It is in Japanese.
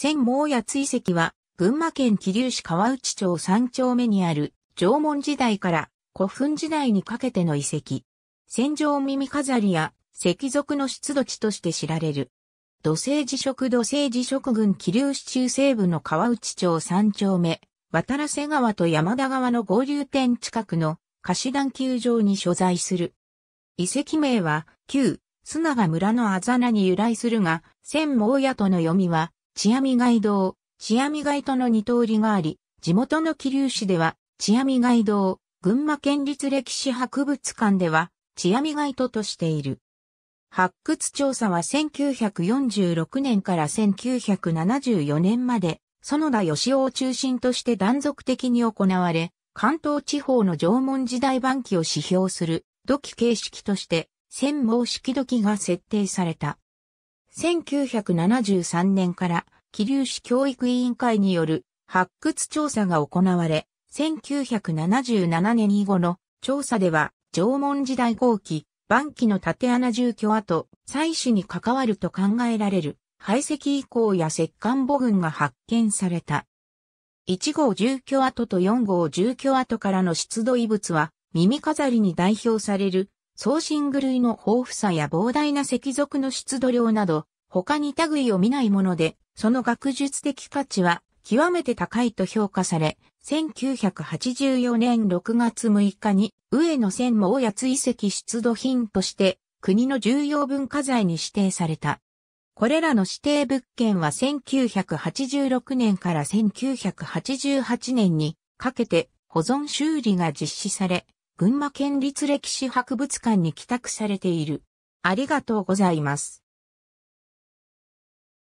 千毛谷追跡は、群馬県桐生市川内町三丁目にある、縄文時代から古墳時代にかけての遺跡。戦場耳飾りや石属の出土地として知られる。土星磁職土星磁職群桐生市中西部の川内町三丁目、渡瀬川と山田川の合流点近くの貸し団球場に所在する。遺跡名は、旧、砂が村のあざなに由来するが、千毛屋との読みは、チアミ街道、チアミ街との二通りがあり、地元の桐生市では、チアミ街道、群馬県立歴史博物館では、チアミ街ととしている。発掘調査は1946年から1974年まで、園田義雄を中心として断続的に行われ、関東地方の縄文時代晩期を指標する土器形式として、専門式土器が設定された。1973年から桐生市教育委員会による発掘調査が行われ、1977年以後の調査では縄文時代後期、晩期の縦穴住居跡、採取に関わると考えられる排石遺構や石棺母群が発見された。1号住居跡と4号住居跡からの出土遺物は耳飾りに代表される送信具類の豊富さや膨大な石属の出土量など、他に類を見ないもので、その学術的価値は極めて高いと評価され、1984年6月6日に上野千毛や遺跡出土品として国の重要文化財に指定された。これらの指定物件は1986年から1988年にかけて保存修理が実施され、群馬県立歴史博物館に寄託されている。ありがとうございます。